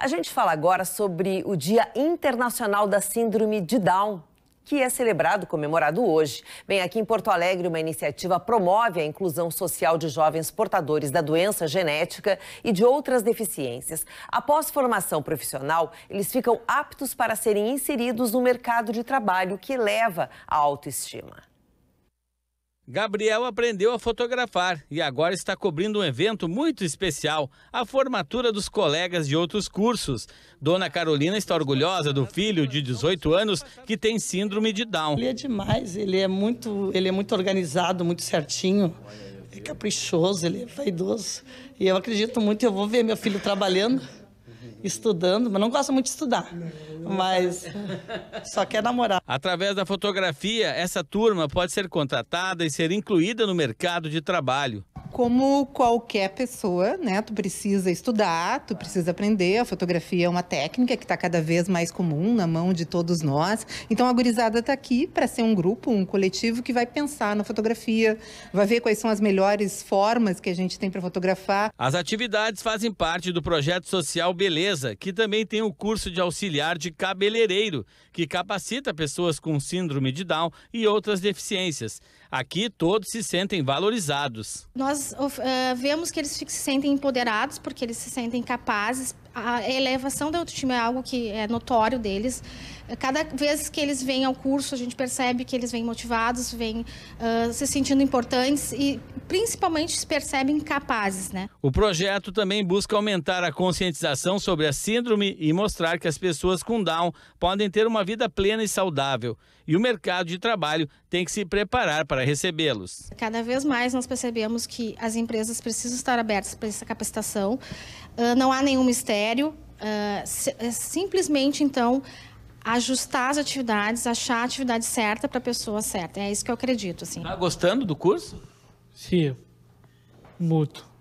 A gente fala agora sobre o Dia Internacional da Síndrome de Down. Que é celebrado, comemorado hoje. Bem, aqui em Porto Alegre, uma iniciativa promove a inclusão social de jovens portadores da doença genética e de outras deficiências. Após formação profissional, eles ficam aptos para serem inseridos no mercado de trabalho, que eleva a autoestima. Gabriel aprendeu a fotografar e agora está cobrindo um evento muito especial, a formatura dos colegas de outros cursos. Dona Carolina está orgulhosa do filho de 18 anos que tem síndrome de Down. Ele é demais, ele é muito, ele é muito organizado, muito certinho. É caprichoso, ele é vaidoso. E eu acredito muito, eu vou ver meu filho trabalhando estudando, mas não gosta muito de estudar. Mas só quer namorar. Através da fotografia, essa turma pode ser contratada e ser incluída no mercado de trabalho como qualquer pessoa, né? Tu precisa estudar, tu precisa aprender. A fotografia é uma técnica que está cada vez mais comum na mão de todos nós. Então a gurizada está aqui para ser um grupo, um coletivo que vai pensar na fotografia, vai ver quais são as melhores formas que a gente tem para fotografar. As atividades fazem parte do projeto social Beleza, que também tem o um curso de auxiliar de cabeleireiro, que capacita pessoas com síndrome de Down e outras deficiências. Aqui todos se sentem valorizados. Nós uh, vemos que eles se sentem empoderados, porque eles se sentem capazes. A elevação da autoestima é algo que é notório deles. Cada vez que eles vêm ao curso, a gente percebe que eles vêm motivados, vêm uh, se sentindo importantes e principalmente se percebem capazes, né? O projeto também busca aumentar a conscientização sobre a síndrome e mostrar que as pessoas com Down podem ter uma vida plena e saudável. E o mercado de trabalho tem que se preparar para recebê-los. Cada vez mais nós percebemos que as empresas precisam estar abertas para essa capacitação. Uh, não há nenhum mistério. Uh, se, é simplesmente, então, ajustar as atividades, achar a atividade certa para a pessoa certa. É isso que eu acredito. Assim. Tá gostando do curso? Sim, muito.